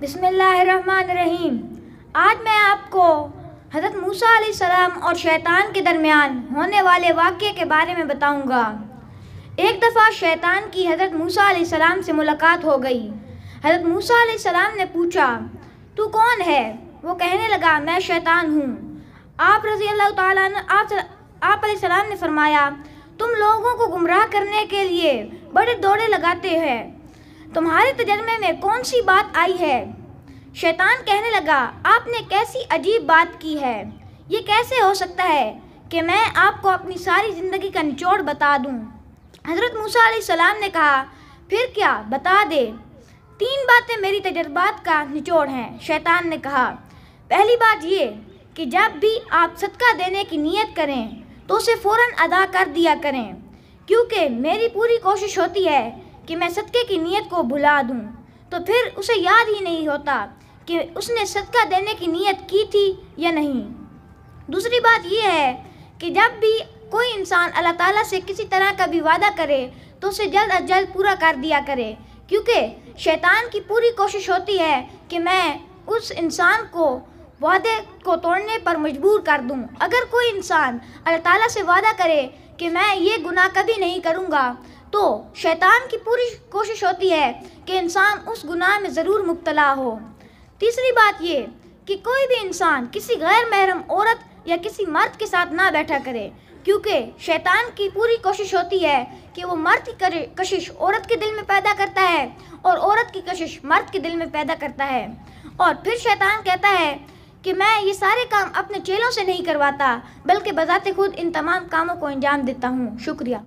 बिसमीम आज मैं आपको हज़रत मूसा सलाम और शैतान के दरमियान होने वाले वाक़े के बारे में बताऊंगा। एक दफ़ा शैतान की हज़रत मूसा सलाम से मुलाकात हो गई हज़रत मूसा सलाम ने पूछा तू कौन है वो कहने लगा मैं शैतान हूँ आप रज़ी अल्लाह तब आप सलाम ने फरमाया तुम लोगों को गुमराह करने के लिए बड़े दौड़े लगाते हैं तुम्हारे तजर्मे में कौन सी बात आई है शैतान कहने लगा आपने कैसी अजीब बात की है ये कैसे हो सकता है कि मैं आपको अपनी सारी ज़िंदगी का निचोड़ बता दूँ हज़रत मूसा सलाम ने कहा फिर क्या बता दे तीन बातें मेरी तजर्बात का निचोड़ हैं शैतान ने कहा पहली बात ये कि जब भी आप सदका देने की नीयत करें तो उसे फ़ौर अदा कर दिया करें क्योंकि मेरी पूरी कोशिश होती है कि मैं सदक़े की नीयत को भुला दूँ तो फिर उसे याद ही नहीं होता कि उसने सदका देने की नीयत की थी या नहीं दूसरी बात यह है कि जब भी कोई इंसान अल्लाह ताला से किसी तरह का भी वादा करे तो उसे जल्द अज जल्द पूरा कर दिया करे क्योंकि शैतान की पूरी कोशिश होती है कि मैं उस इंसान को वादे को तोड़ने पर मजबूर कर दूं। अगर कोई इंसान अल्लाह ताला से वादा करे कि मैं ये गुनाह कभी नहीं करूँगा तो शैतान की पूरी कोशिश होती है कि इंसान उस गुनाह में ज़रूर मुबतला हो तीसरी बात ये कि कोई भी इंसान किसी गैर महरम औरत या किसी मर्द के साथ ना बैठा करे क्योंकि शैतान की पूरी कोशिश होती है कि वो मर्द की कशिश औरत के दिल में पैदा करता है और औरत की कशिश मर्द के दिल में पैदा करता है और फिर शैतान कहता है कि मैं ये सारे काम अपने चेलों से नहीं करवाता बल्कि बजाते खुद इन तमाम कामों को अंजाम देता हूँ शुक्रिया